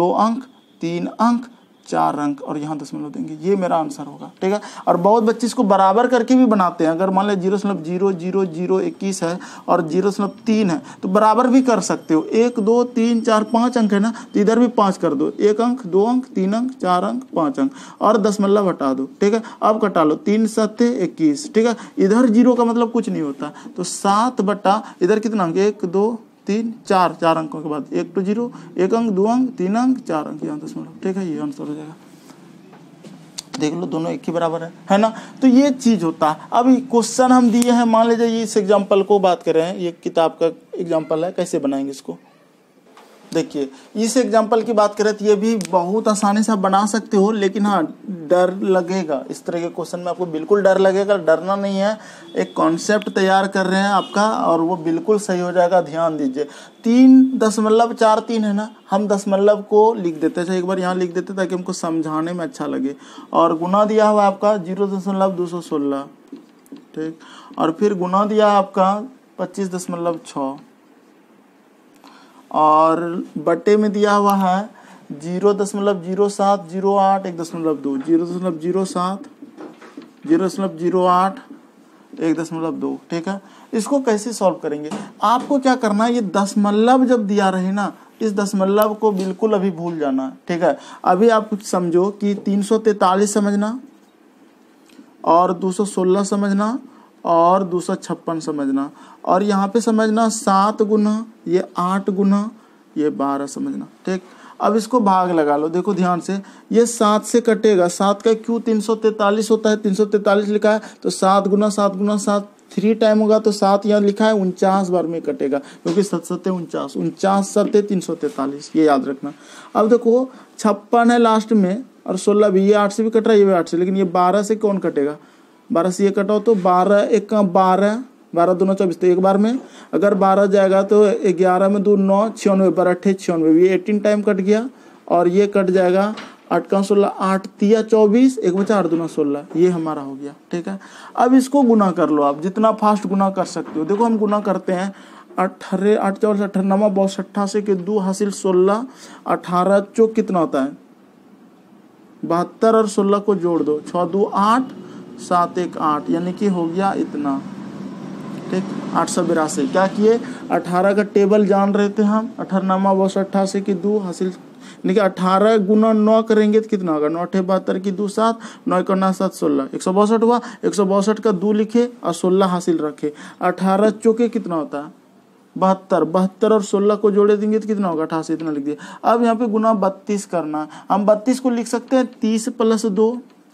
दो अंक तीन अंक चार अंक और यहाँ दशमलव देंगे ये मेरा आंसर होगा ठीक है और बहुत बच्चे इसको बराबर करके भी बनाते हैं अगर मान लें जीरो दशमलव जीरो जीरो जीरो इक्कीस है और जीरो दशमलव तीन है तो बराबर भी कर सकते हो एक दो तीन चार पाँच अंक है ना तो इधर भी पाँच कर दो एक अंक दो अंक तीन अंक चार अंक पाँच अंक और दशमलव हटा दो ठीक है अब कटा लो तीन सत्य इक्कीस ठीक है इधर जीरो का मतलब कुछ नहीं होता तो सात बटा इधर कितना अंक एक दो तीन चार चार अंकों के बाद एक टू तो जीरो एक अंक दो अंक तीन अंक चार अंक यहाँ दशमलव ठीक है ये आंसर हो जाएगा देख लो दोनों एक ही बराबर है है ना तो ये चीज़ होता है अब क्वेश्चन हम दिए हैं मान लीजिए इस एग्जाम्पल को बात कर रहे हैं ये किताब का एग्जाम्पल है कैसे बनाएंगे इसको देखिए इस एग्जाम्पल की बात करें तो ये भी बहुत आसानी से आप बना सकते हो लेकिन हाँ डर लगेगा इस तरह के क्वेश्चन में आपको बिल्कुल डर लगेगा डरना नहीं है एक कॉन्सेप्ट तैयार कर रहे हैं आपका और वो बिल्कुल सही हो जाएगा ध्यान दीजिए तीन दशमलव चार तीन है ना हम दशमलव को लिख देते हैं अच्छा, एक बार यहाँ लिख देते ताकि हमको समझाने में अच्छा लगे और गुना दिया हुआ आपका जीरो दशमलव दो सौ सोलह ठीक और फिर गुना दिया आपका पच्चीस दशमलव छः और बटे में दिया हुआ है जीरो दशमलव जीरो सात जीरो आठ एक दशमलव दो जीरो दशमलव जीरो सात जीरो दशमलव जीरो आठ एक दशमलव दो ठीक है इसको कैसे सॉल्व करेंगे आपको क्या करना है ये दशमलव जब दिया रहे ना इस दशमलव को बिल्कुल अभी भूल जाना ठीक है अभी आप समझो कि तीन सौ तैतालीस समझना और दो सौ सोलह समझना और दूसरा छप्पन समझना और यहाँ पे समझना सात गुना ये आठ गुना ये बारह समझना ठीक अब इसको भाग लगा लो देखो ध्यान से ये सात से कटेगा सात का क्यों तीन सौ तैतालीस होता है तीन सौ तैतालीस लिखा है तो सात गुना सात गुना सात थ्री टाइम होगा तो सात यहाँ लिखा है उनचास बार में कटेगा क्योंकि सत सत्य उनचास उनचास सत्य तीन सौ तैतालीस ये याद रखना अब देखो छप्पन है लास्ट में और सोलह भी ये आठ से भी कट रहा है ये भी आठ से लेकिन ये बारह से कौन कटेगा बारह से ये कटाओ तो बारह एक बारह बारह दोनों चौबीस तो एक बार में अगर बारह जाएगा तो ग्यारह में दो नौ छियानवे बारह अट्ठे छियानवे ये एटीन टाइम कट गया और ये कट जाएगा आठ का सोलह आठ तिया चौबीस एक बचा आठ दोनों सोलह ये हमारा हो गया ठीक है अब इसको गुना कर लो आप जितना फास्ट गुना कर सकते हो देखो हम गुना करते हैं अठारह आठ चौर अठारहवा बौस अट्ठासी के दो हासिल सोलह अठारह चौक कितना होता है बहत्तर और सोलह को जोड़ दो छः दो आठ सात एक आठ यानी कि हो गया इतना ठीक आठ सौ बिरासी क्या किए अठारह का टेबल जान रहे थे हम वो सौ अट्ठासी की दो हासिल यानी कि अठारह गुना नौ करेंगे तो कितना होगा नौ अठे बहत्तर की दो सात नौ इकन्ना सात सोलह एक सौ बासठ हुआ एक सौ बासठ का दो लिखे और सोलह हासिल रखे अठारह चौके कितना होता है बहत्तर बहत्तर और सोलह को जोड़े देंगे तो कितना होगा अठासी इतना लिख दिया अब यहाँ पे गुना बत्तीस करना हम बत्तीस को लिख सकते हैं तीस प्लस दो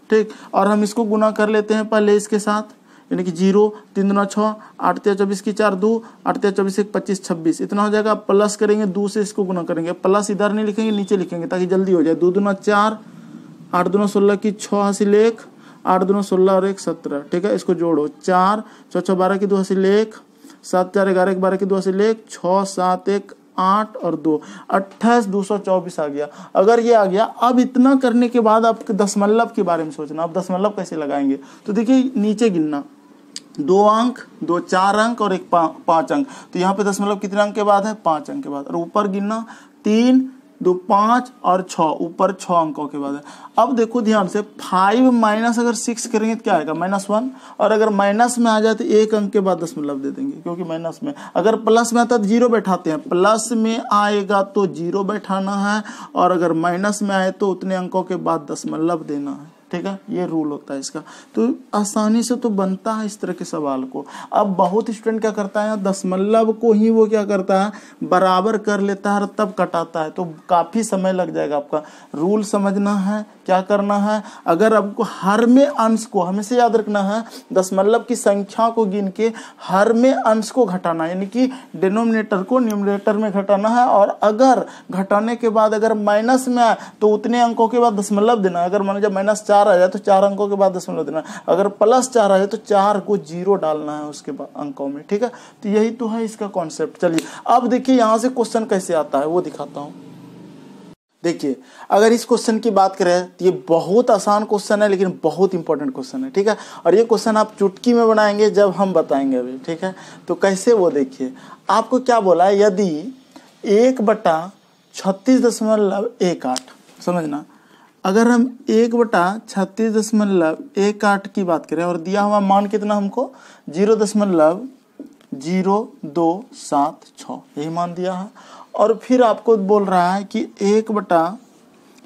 ठीक और हम इसको गुना कर लेते हैं पहले इसके साथ यानी कि जीरो तीन दुना छः आठ तेरह चौबीस की चार दो आठ तेरह चौबीस एक पच्चीस छब्बीस इतना हो जाएगा प्लस करेंगे दो से इसको गुना करेंगे प्लस इधर नहीं लिखेंगे नीचे लिखेंगे ताकि जल्दी हो जाए दो दुना चार आठ दुना सोलह की छः हासिल एक आठ दुना सोलह और एक सत्रह ठीक है इसको जोड़ो चार छः छः बारह की दो हासिल एक सात चार ग्यारह एक बारह की दो हासिल एक छः सात एक आठ और दो अट्ठाईस दो सौ चौबीस आ गया अगर ये आ गया अब इतना करने के बाद आप दशमलव के बारे में सोचना आप दशमलव कैसे लगाएंगे तो देखिए नीचे गिनना दो अंक दो चार अंक और एक पा, अंक तो यहाँ पे दशमलव कितने अंक के बाद है पांच अंक के बाद और ऊपर गिनना तीन दो पाँच और छ ऊपर छ अंकों के बाद है अब देखो ध्यान से फाइव माइनस अगर सिक्स करेंगे तो क्या आएगा माइनस वन और अगर माइनस में आ जाए तो एक अंक के बाद दशमलव दे देंगे क्योंकि माइनस में अगर प्लस में आता है तो जीरो बैठाते हैं प्लस में आएगा तो जीरो बैठाना है और अगर माइनस में आए तो उतने अंकों के बाद दशमलव देना है ठीक है ये रूल होता है इसका तो आसानी से तो बनता है इस तरह के सवाल को अब बहुत स्टूडेंट क्या करता है दशमलव को ही वो क्या करता है बराबर कर लेता है और तब कटाता है तो काफ़ी समय लग जाएगा आपका रूल समझना है क्या करना है अगर आपको हर में अंश को हमेशा याद रखना है दशमलव की संख्या को गिन के हर में अंश को घटाना यानी कि डिनोमिनेटर को न्यूमिनेटर में घटाना है और अगर घटाने के बाद अगर माइनस में आए तो उतने अंकों के बाद दशमलव देना अगर मान लीजिए माइनस चार चार आ जाए तो चार अंकों के बाद दशमलव देना अगर प्लस चार आ जाए तो चार को जीरो डालना है उसके अंकों में ठीक है तो यही तो है इसका कॉन्सेप्ट चलिए अब देखिए यहाँ से क्वेश्चन कैसे आता है वो दिखाता हूँ देखिए अगर इस क्वेश्चन की बात करें तो ये बहुत आसान क्वेश्चन है लेकिन बहुत इंपॉर्टेंट क्वेश्चन है ठीक है और ये क्वेश्चन आप चुटकी में बनाएंगे जब हम बताएंगे अभी ठीक है तो कैसे वो देखिए आपको क्या बोला है यदि एक बटा छत्तीस दशमलव एक आठ समझना अगर हम एक बटा छत्तीस दशमलव एक आठ की बात करें और दिया हुआ मान कितना हमको जीरो दशमलव जीरो दो सात छ यही मान दिया है और फिर आपको बोल रहा है कि एक बटा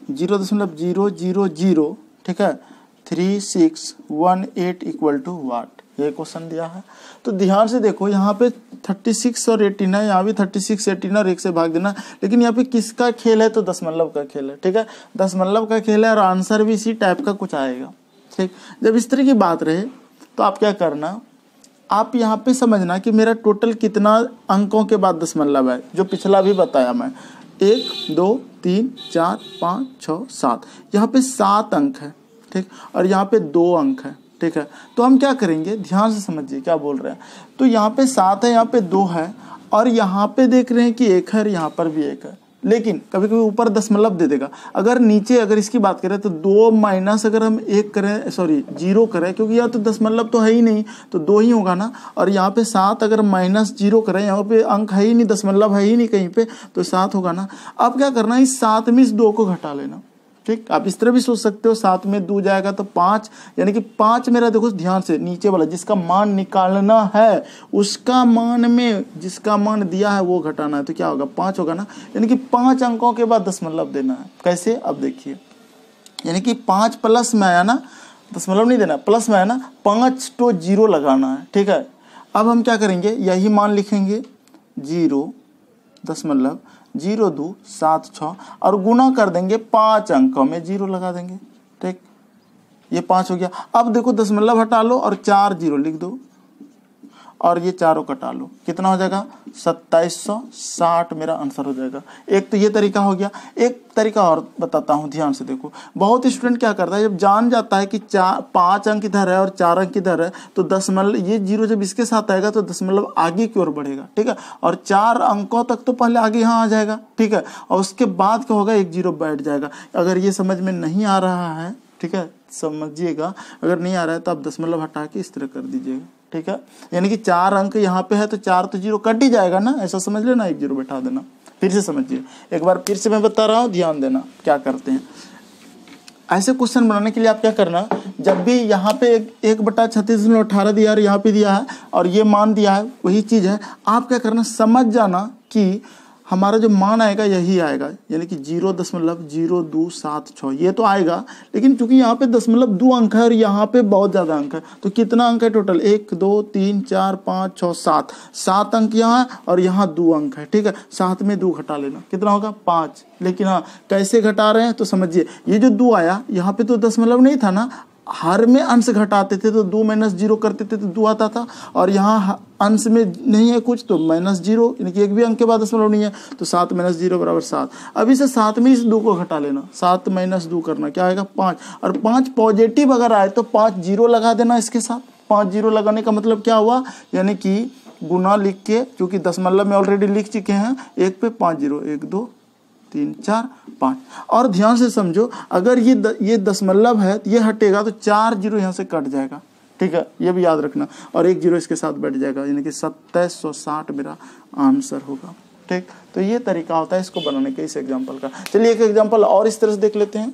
जीरो दशमलव जीरो जीरो जीरो ठीक है three six one eight equal to what ये क्वेश्चन दिया है तो ध्यान से देखो यहाँ पे 36 और 18 है यहाँ भी 36 एटीन और एक से भाग देना लेकिन यहाँ पे किसका खेल है तो दसमलव का खेल है ठीक है दसमलव का खेल है और आंसर भी इसी टाइप का कुछ आएगा ठीक जब इस तरह की बात रहे तो आप क्या करना आप यहाँ पे समझना कि मेरा टोटल कितना अंकों के बाद दसमलव है जो पिछला भी बताया मैं एक दो तीन चार पाँच छ सात यहाँ पे सात अंक है ठीक और यहाँ पे दो अंक है ठीक है तो हम क्या करेंगे ध्यान से समझिए क्या बोल रहे हैं तो यहाँ पे सात है यहाँ पे दो है और यहाँ पे देख रहे हैं कि एक है और यहाँ पर भी एक है लेकिन कभी कभी ऊपर दशमलव मतलब दे देगा अगर नीचे अगर इसकी बात करें तो दो माइनस अगर हम एक करें सॉरी जीरो करें क्योंकि यहाँ तो दशमलव मतलब तो है ही नहीं तो दो ही होगा ना और यहाँ पे सात अगर माइनस जीरो करें यहाँ पे अंक है ही नहीं दशमलव मतलब है ही नहीं कहीं पे तो सात होगा ना अब क्या करना है इस सात में इस दो को घटा लेना ठीक आप इस तरह भी सोच सकते हो सात में दो जाएगा तो पांच यानी कि पांच मेरा देखो ध्यान से नीचे वाला जिसका मान निकालना है उसका मान में जिसका मान दिया है वो घटाना है तो क्या होगा पांच होगा ना यानी कि पांच अंकों के बाद दशमलव मतलब देना है कैसे अब देखिए यानी कि पांच प्लस में आया ना दशमलव मतलब नहीं देना प्लस में आया ना पांच टू तो जीरो लगाना है ठीक है अब हम क्या करेंगे यही मान लिखेंगे जीरो दशमलव जीरो दो सात छः और गुना कर देंगे पाँच अंकों में जीरो लगा देंगे ठीक ये पाँच हो गया अब देखो दशमलव हटा लो और चार जीरो लिख दो और ये चारों कटा लो कितना हो जाएगा सत्ताईस साठ मेरा आंसर हो जाएगा एक तो ये तरीका हो गया एक तरीका और बताता हूँ ध्यान से देखो बहुत स्टूडेंट क्या करता है जब जान जाता है कि चार पाँच अंक इधर है और चार अंक इधर है तो दशमलव मतलब, ये जीरो जब इसके साथ आएगा तो दशमलव मतलब आगे की ओर बढ़ेगा ठीक है और चार अंकों तक तो पहले आगे यहाँ आ जाएगा ठीक है और उसके बाद क्या होगा एक जीरो बैठ जाएगा अगर ये समझ में नहीं आ रहा है ठीक है समझिएगा अगर नहीं आ रहा है तो आप दशमलव हटा के इस तरह कर दीजिएगा ठीक है यानी कि चार अंक यहाँ पे है तो चार तो जीरो कट ही जाएगा ना ऐसा समझ लेना एक जीरो बैठा देना फिर से समझिए एक बार फिर से मैं बता रहा हूँ ध्यान देना क्या करते हैं ऐसे क्वेश्चन बनाने के लिए आप क्या करना जब भी यहाँ पे एक एक बटा छत्तीस में अठारह दिया और यहाँ पे दिया है और ये मान दिया है वही चीज़ है आप क्या करना समझ जाना कि हमारा जो मान आएगा यही आएगा यानी कि जीरो दशमलव जीरो दो सात छः ये तो आएगा लेकिन चूंकि यहाँ पे दशमलव दो अंक है और यहाँ पे बहुत ज़्यादा अंक है तो कितना अंक है टोटल एक दो तीन चार पाँच छः सात सात अंक यहाँ है और यहाँ दो अंक है ठीक है सात में दो घटा लेना कितना होगा पाँच लेकिन हाँ कैसे घटा रहे हैं तो समझिए ये जो दो आया यहाँ पे तो दशमलव नहीं था ना हर में अंश घटाते थे तो दो माइनस जीरो करते थे तो दो आता था और यहाँ अंश में नहीं है कुछ तो माइनस जीरो यानी कि एक भी अंक के बाद दशमलव नहीं है तो सात माइनस जीरो बराबर सात अभी से सात में इस दो को घटा लेना सात माइनस दो करना क्या आएगा पाँच और पाँच पॉजिटिव अगर आए तो पाँच जीरो लगा देना इसके साथ पाँच जीरो लगाने का मतलब क्या हुआ यानी कि गुना लिख के दस दशमलव में ऑलरेडी लिख चुके हैं एक पे पाँच जीरो एक दो तीन चार पाँच और ध्यान से समझो अगर ये द, ये दशमलव है तो ये हटेगा तो चार जीरो यहाँ से कट जाएगा ठीक है ये भी याद रखना और एक जीरो इसके साथ बैठ जाएगा यानी कि सत्ताईस सौ साठ मेरा आंसर होगा ठीक तो ये तरीका होता है इसको बनाने के इस एग्जाम्पल का चलिए एक एग्जाम्पल और इस तरह से देख लेते हैं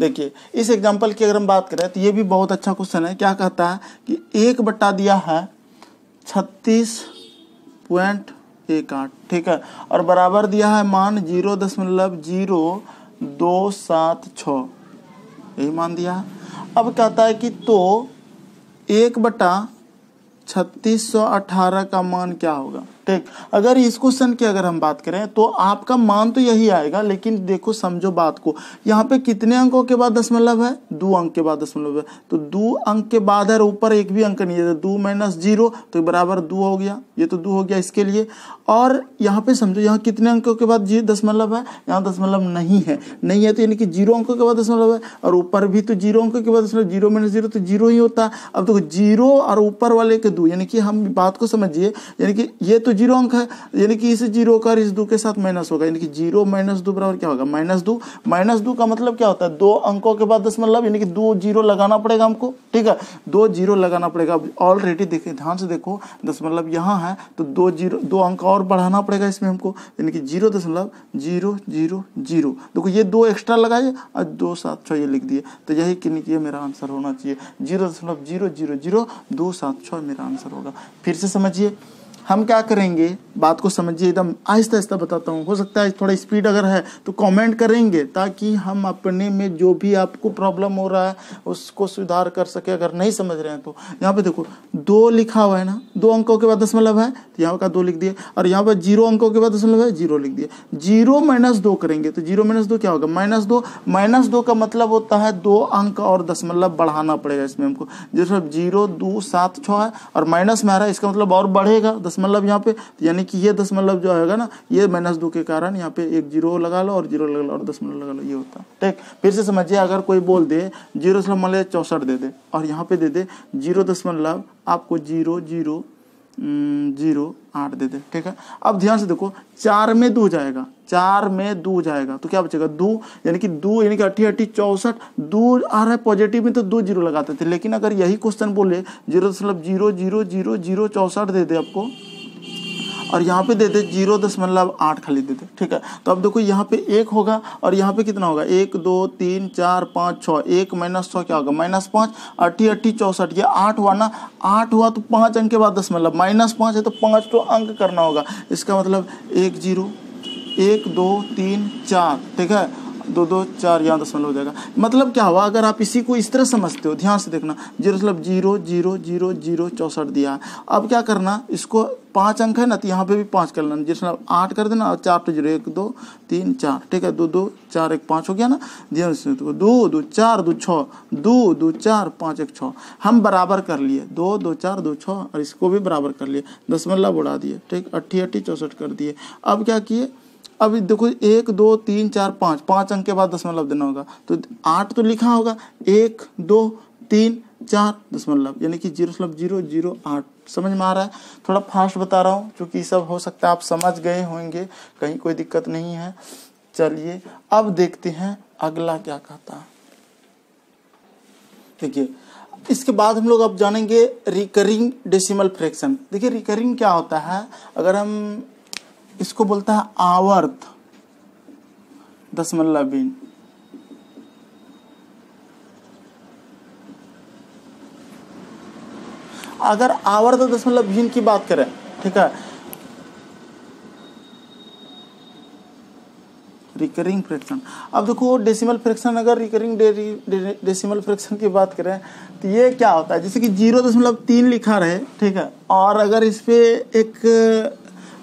देखिए इस एग्जाम्पल की अगर हम बात करें तो ये भी बहुत अच्छा क्वेश्चन है क्या कहता है कि एक बट्टा दिया है छत्तीस पॉइंट एक आठ ठीक है और बराबर दिया है मान जीरो दशमलव जीरो दो सात छ यही मान दिया अब कहता है कि तो एक बटा छत्तीस सौ अठारह का मान क्या होगा ठीक अगर इस क्वेश्चन की अगर हम बात करें तो आपका मान तो यही आएगा लेकिन देखो समझो बात को यहाँ पे कितने अंकों के बाद दशमलव है दो अंक के बाद दशमलव है तो दो अंक के बाद है ऊपर एक भी अंक नहीं है तो दो माइनस जीरो तो बराबर दो हो गया ये तो दो हो गया इसके लिए और यहाँ पे समझो यहाँ कितने अंकों के बाद जी दशमलव है यहाँ दशमलव नहीं है नहीं है तो यानी कि जीरो अंकों के बाद दशमलव है और ऊपर भी तो जीरो अंकों के बाद दशमलव जीरो माइनस जीरो तो जीरो ही होता है अब देखो जीरो और ऊपर वाले के दो यानी कि हम बात को समझिए यानी कि ये तो जीरो अंक है यानी कि इस जीरो का इस दो के साथ माइनस होगा यानी कि जीरो माइनस दो बराबर क्या होगा माइनस दो माइनस दो का मतलब क्या होता है दो अंकों के बाद दशमलव मतलब, यानी कि दो जीरो लगाना पड़ेगा हमको ठीक है दो जीरो लगाना पड़ेगा ऑलरेडी देखिए ध्यान से देखो दशमलव मतलब यहाँ है तो दो जीरो दो अंक और बढ़ाना पड़ेगा इसमें हमको यानी कि जीरो दशमलव जीरो जीरो जीरो देखो ये दो एक्स्ट्रा लगाइए और दो सात छः ये लिख दिए तो यही कि नहीं मेरा आंसर होना चाहिए जीरो दशमलव जीरो जीरो जीरो दो सात छः मेरा आंसर होगा फिर से समझिए हम क्या करेंगे बात को समझिए एकदम आहिस्ता आहिस्ता बताता हूँ हो सकता है थोड़ा स्पीड अगर है तो कमेंट करेंगे ताकि हम अपने में जो भी आपको प्रॉब्लम हो रहा है उसको सुधार कर सके अगर नहीं समझ रहे हैं तो यहाँ पे देखो दो लिखा हुआ है ना दो अंकों के बाद दशमलव मतलब है तो यहाँ का दो लिख दिए और यहाँ पर जीरो अंकों के बाद दशमलव मतलब है जीरो लिख दिए जीरो माइनस दो करेंगे तो जीरो माइनस दो क्या होगा माइनस दो माइनस दो का मतलब होता है दो अंक और दशमलव मतलब बढ़ाना पड़ेगा इसमें हमको जैसे जीरो दो सात छः है और माइनस में आ रहा है इसका मतलब और बढ़ेगा दस दशमलव मतलब यहाँ पे यानी कि ये दशमलव मतलब जो आएगा ना ये माइनस दो के कारण यहाँ पे एक जीरो लगा लो और जीरो लगा लो और दशमलव मतलब लगा लो ये होता है ठीक फिर से समझिए अगर कोई बोल दे जीरो दशमलव चौसठ दे दे और यहाँ पे दे दे जीरो दशमलव आपको जीरो जीरो जीरो आठ दे दे ठीक है अब ध्यान से देखो चार में दो जाएगा चार में दो जाएगा तो क्या बचेगा दो यानी कि दो यानी कि अट्ठी अट्ठी चौसठ दो आ रहा है पॉजिटिव में तो दो जीरो लगाते थे लेकिन अगर यही क्वेश्चन बोले जीरो दशमलव जीरो जीरो जीरो जीरो चौसठ दे दे आपको और यहाँ पे दे दे जीरो दशमलव आठ खाली दे दे ठीक है तो अब देखो यहाँ पे एक होगा और यहाँ पे कितना होगा एक दो तीन चार पाँच छः एक माइनस छः क्या होगा माइनस पाँच अट्ठी अट्ठी चौंसठ ये आठ हुआ ना आठ हुआ तो पाँच अंक के बाद दशमलव माइनस पाँच है तो पाँच तो अंक करना होगा इसका मतलब एक जीरो एक दो तीन चार ठीक है दो दो चार यहाँ दशमलव हो जाएगा मतलब क्या हुआ अगर आप इसी को इस तरह समझते हो ध्यान से देखना जीरो मतलब जीरो जीरो जीरो जीरो चौंसठ दिया है अब क्या करना इसको पाँच अंक है ना तो यहाँ पे भी पाँच कर लेना जिस आठ कर देना और चार तो जीरो एक दो तीन चार ठीक है दो दो चार एक पाँच हो गया ना ध्यान से तो दो दो चार दो छः दो दो चार पाँच एक छः हम बराबर कर लिए दो दो चार दो छः और इसको भी बराबर कर लिए दशमलव मतलब उड़ा दिए ठीक अट्ठी अट्ठी चौंसठ कर दिए अब क्या किए अभी देखो एक दो तीन चार पाँच पाँच अंक के बाद दशमलव देना होगा तो आठ तो लिखा होगा एक दो तीन चार दशमलव यानी कि जीरो दशमलव जीरो जीरो आठ समझ में आ रहा है थोड़ा फास्ट बता रहा हूँ क्योंकि सब हो सकता है आप समझ गए होंगे कहीं कोई दिक्कत नहीं है चलिए अब देखते हैं अगला क्या कहता है देखिए इसके बाद हम लोग अब जानेंगे रिकरिंग डेसिमल फ्रैक्शन देखिए रिकरिंग क्या होता है अगर हम इसको बोलता है आवर्त दशमलव बीन अगर आवर्त दशमलव बीन की बात करें ठीक है रिकरिंग फ्रैक्शन अब देखो डेसिमल फ्रैक्शन अगर रिकरिंग डेसिमल फ्रैक्शन की बात करें तो ये क्या होता है जैसे कि जीरो दशमलव तीन लिखा रहे ठीक है और अगर इस पर एक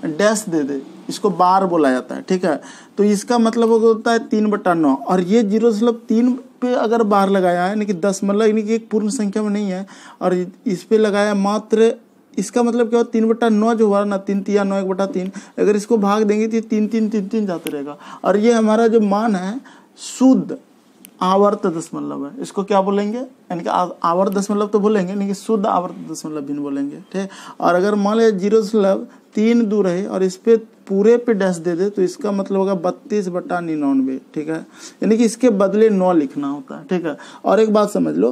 डैश दे दे इसको बार बोला जाता है ठीक है तो इसका मतलब होता है तीन बटा नौ और ये जीरो दशमलव तीन पे अगर बार लगाया है यानी कि दस मतलब यानी कि एक पूर्ण संख्या में नहीं है और इस पर लगाया मात्र इसका मतलब क्या हो तीन बटा नौ जो हुआ ना तीन तिया नौ एक बटा तीन अगर इसको भाग देंगे तो तीन तीन तीन तीन जाते रहेगा और ये हमारा जो मान है शुद्ध आवर्त दशमलव है इसको क्या बोलेंगे यानी कि आवर्त दशमलव तो बोलेंगे यानी कि शुद्ध आवर्त दशमलव भिन्न बोलेंगे ठीक और अगर मान लिया जीरो दशमलव तीन दूर है और इस पर पूरे पे डैश दे दे तो इसका मतलब होगा बत्तीस बटा निन्यानवे ठीक है यानी कि इसके बदले नौ लिखना होता है ठीक है और एक बात समझ लो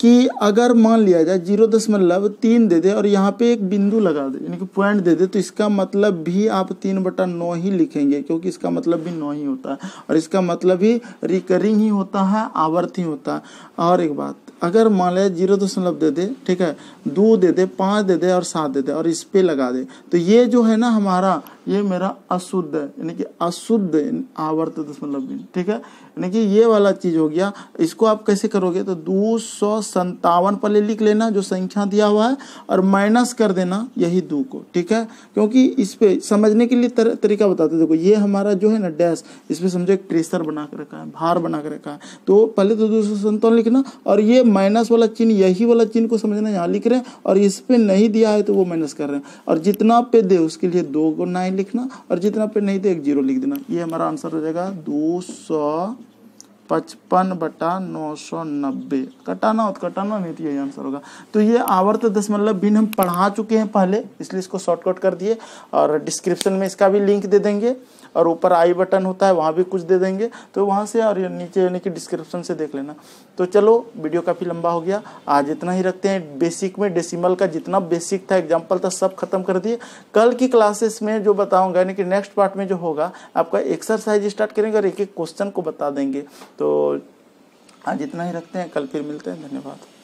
कि अगर मान लिया जाए जीरो दशमलव तीन दे दे और यहाँ पे एक बिंदु लगा दे यानी कि पॉइंट दे दे तो इसका मतलब भी आप तीन बटा नौ ही लिखेंगे क्योंकि इसका मतलब भी नौ ही होता है और इसका मतलब भी रिकरिंग ही होता है आवर्त ही होता है और एक बात अगर मान लिया जीरो दशमलव दे दे ठीक है दो दे दे पाँच दे दे और सात दे दे और इस पर लगा दे तो ये जो है ना हमारा ये मेरा अशुद्ध है यानी कि अशुद्ध आवर्त दशमलव मतलब बिंदु ठीक है यानी कि ये वाला चीज हो गया इसको आप कैसे करोगे तो दो सौ संतावन पहले लिख लेना जो संख्या दिया हुआ है और माइनस कर देना यही दो को ठीक है क्योंकि इस पर समझने के लिए तर, तरीका बताते देखो ये हमारा जो है ना डैश इस पर समझो एक ट्रेसर बना कर रखा है भार बना कर रखा है तो पहले तो दो सौ लिखना और ये माइनस वाला चिन्ह यही वाला चिन्ह को समझना यहाँ लिख रहे हैं और इस पर नहीं दिया है तो वो माइनस कर रहे हैं और जितना पे दे उसके लिए दो को नाइन लिखना और जितना पे नहीं तो एक जीरो लिख देना ये हमारा आंसर हो जाएगा दो सौ पचपन बटा नौ सौ नब्बे कटाना कटाना नहीं यही आंसर होगा तो ये आवर्त दशमलव मतलब भिन्न हम पढ़ा चुके हैं पहले इसलिए इसको शॉर्टकट कर दिए और डिस्क्रिप्शन में इसका भी लिंक दे देंगे और ऊपर आई बटन होता है वहाँ भी कुछ दे देंगे तो वहाँ से और नीचे यानी कि डिस्क्रिप्शन से देख लेना तो चलो वीडियो काफ़ी लंबा हो गया आज इतना ही रखते हैं बेसिक में डेसिमल का जितना बेसिक था एग्जाम्पल था सब खत्म कर दिए कल की क्लासेस में जो बताऊँगा यानी कि नेक्स्ट पार्ट में जो होगा आपका एक्सरसाइज स्टार्ट करेंगे और एक एक क्वेश्चन को बता देंगे तो आज इतना ही रखते हैं कल फिर मिलते हैं धन्यवाद